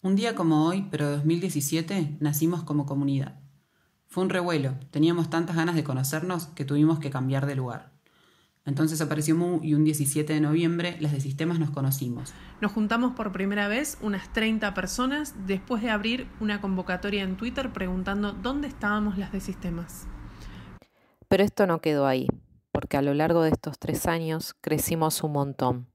Un día como hoy, pero 2017, nacimos como comunidad. Fue un revuelo, teníamos tantas ganas de conocernos que tuvimos que cambiar de lugar. Entonces apareció Mu y un 17 de noviembre las de sistemas nos conocimos. Nos juntamos por primera vez unas 30 personas después de abrir una convocatoria en Twitter preguntando dónde estábamos las de sistemas. Pero esto no quedó ahí, porque a lo largo de estos tres años crecimos un montón.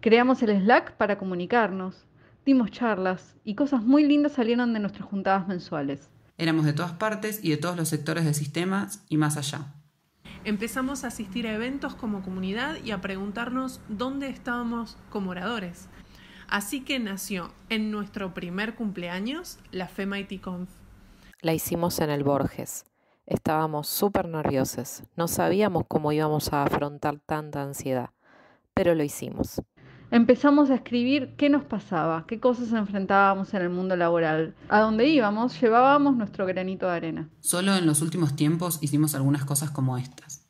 Creamos el Slack para comunicarnos, dimos charlas y cosas muy lindas salieron de nuestras juntadas mensuales. Éramos de todas partes y de todos los sectores de sistemas y más allá. Empezamos a asistir a eventos como comunidad y a preguntarnos dónde estábamos como oradores. Así que nació en nuestro primer cumpleaños la Conf. La hicimos en el Borges. Estábamos súper nerviosos. No sabíamos cómo íbamos a afrontar tanta ansiedad, pero lo hicimos empezamos a escribir qué nos pasaba, qué cosas enfrentábamos en el mundo laboral, a dónde íbamos, llevábamos nuestro granito de arena. Solo en los últimos tiempos hicimos algunas cosas como estas.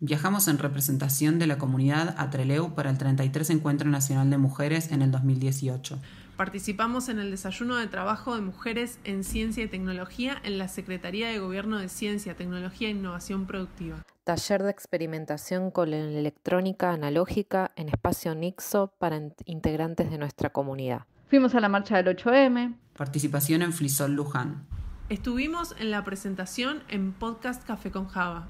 Viajamos en representación de la comunidad a Treleu para el 33 Encuentro Nacional de Mujeres en el 2018. Participamos en el desayuno de trabajo de mujeres en ciencia y tecnología en la Secretaría de Gobierno de Ciencia, Tecnología e Innovación Productiva. Taller de experimentación con la electrónica analógica en espacio Nixo para integrantes de nuestra comunidad. Fuimos a la marcha del 8M. Participación en Flisol Luján. Estuvimos en la presentación en Podcast Café con Java.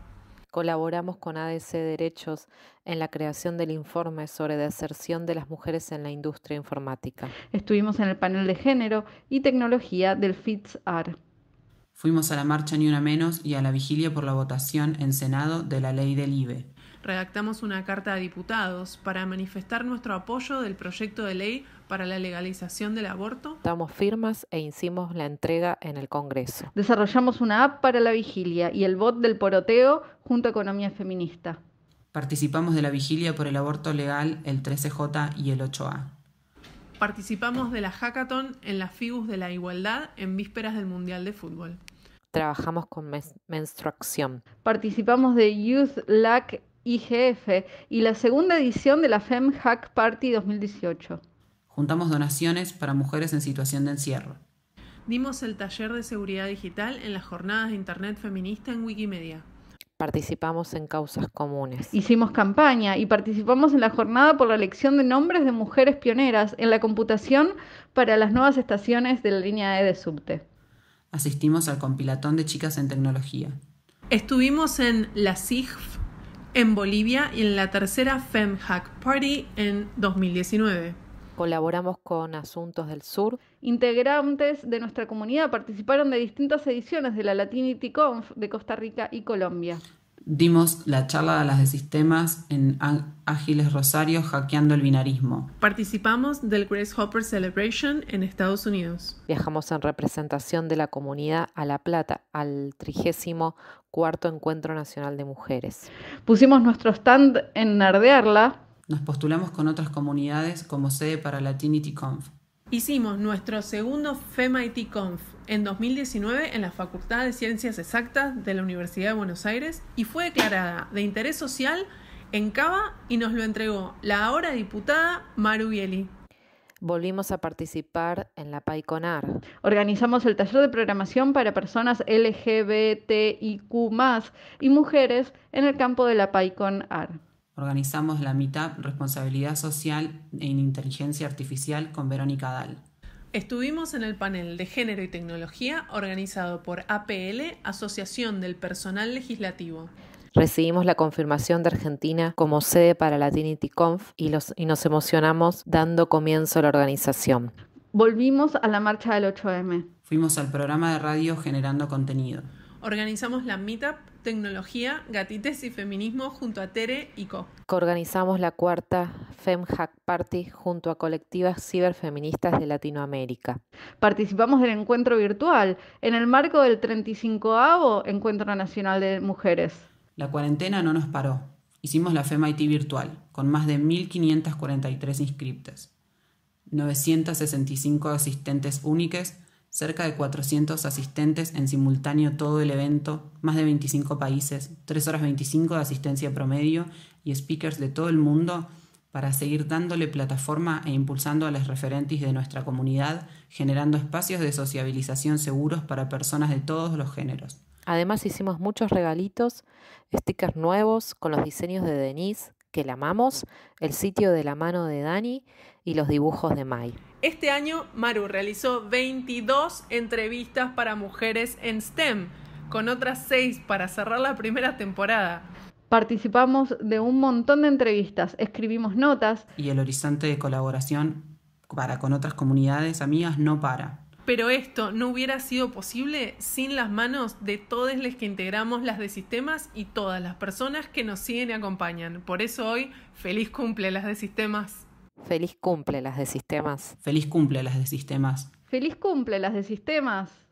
Colaboramos con ADC Derechos en la creación del informe sobre deserción de las mujeres en la industria informática. Estuvimos en el panel de género y tecnología del FITSAR. Fuimos a la marcha Ni Una Menos y a la vigilia por la votación en Senado de la ley del IBE redactamos una carta a diputados para manifestar nuestro apoyo del proyecto de ley para la legalización del aborto. Damos firmas e hicimos la entrega en el Congreso. Desarrollamos una app para la vigilia y el bot del poroteo junto a Economía Feminista. Participamos de la vigilia por el aborto legal, el 13J y el 8A. Participamos de la hackathon en las FIBUS de la Igualdad en vísperas del Mundial de Fútbol. Trabajamos con menstruación. Participamos de Youth Lack IGF y la segunda edición de la FEM Hack Party 2018. Juntamos donaciones para mujeres en situación de encierro. Dimos el taller de seguridad digital en las jornadas de Internet feminista en Wikimedia. Participamos en causas comunes. Hicimos campaña y participamos en la jornada por la elección de nombres de mujeres pioneras en la computación para las nuevas estaciones de la línea E de subte. Asistimos al compilatón de chicas en tecnología. Estuvimos en la SIGF en Bolivia y en la tercera FemHack Party en 2019. Colaboramos con Asuntos del Sur. Integrantes de nuestra comunidad participaron de distintas ediciones de la Conf de Costa Rica y Colombia. Dimos la charla de las de sistemas en Ágiles Rosario, hackeando el binarismo. Participamos del Grace Hopper Celebration en Estados Unidos. Viajamos en representación de la comunidad a La Plata, al 34 cuarto Encuentro Nacional de Mujeres. Pusimos nuestro stand en Nardearla. Nos postulamos con otras comunidades como sede para la TinityConf. Hicimos nuestro segundo FEMIT Conf en 2019 en la Facultad de Ciencias Exactas de la Universidad de Buenos Aires y fue declarada de interés social en Cava y nos lo entregó la ahora diputada Maru Bieli. Volvimos a participar en la PAICONAR. Organizamos el taller de programación para personas LGBTIQ y mujeres en el campo de la PAICONAR. Organizamos la mitad Responsabilidad Social en Inteligencia Artificial con Verónica Dal. Estuvimos en el panel de Género y Tecnología organizado por APL, Asociación del Personal Legislativo. Recibimos la confirmación de Argentina como sede para la DINITY y, y nos emocionamos dando comienzo a la organización. Volvimos a la marcha del 8M. Fuimos al programa de radio generando contenido. Organizamos la Meetup tecnología, gatites y feminismo junto a Tere y Co. Coorganizamos la cuarta FemHack Party junto a colectivas ciberfeministas de Latinoamérica. Participamos del encuentro virtual en el marco del 35avo Encuentro Nacional de Mujeres. La cuarentena no nos paró. Hicimos la FemIT virtual, con más de 1.543 inscriptas, 965 asistentes únicas cerca de 400 asistentes en simultáneo todo el evento, más de 25 países, 3 horas 25 de asistencia promedio y speakers de todo el mundo para seguir dándole plataforma e impulsando a las referentes de nuestra comunidad, generando espacios de sociabilización seguros para personas de todos los géneros. Además hicimos muchos regalitos, stickers nuevos con los diseños de Denise, que la amamos, el sitio de la mano de Dani y los dibujos de Mai. Este año, Maru realizó 22 entrevistas para mujeres en STEM, con otras 6 para cerrar la primera temporada. Participamos de un montón de entrevistas, escribimos notas. Y el horizonte de colaboración para con otras comunidades amigas no para pero esto no hubiera sido posible sin las manos de todos los que integramos las de sistemas y todas las personas que nos siguen y acompañan. Por eso hoy, feliz cumple las de sistemas. Feliz cumple las de sistemas. Feliz cumple las de sistemas. Feliz cumple las de sistemas.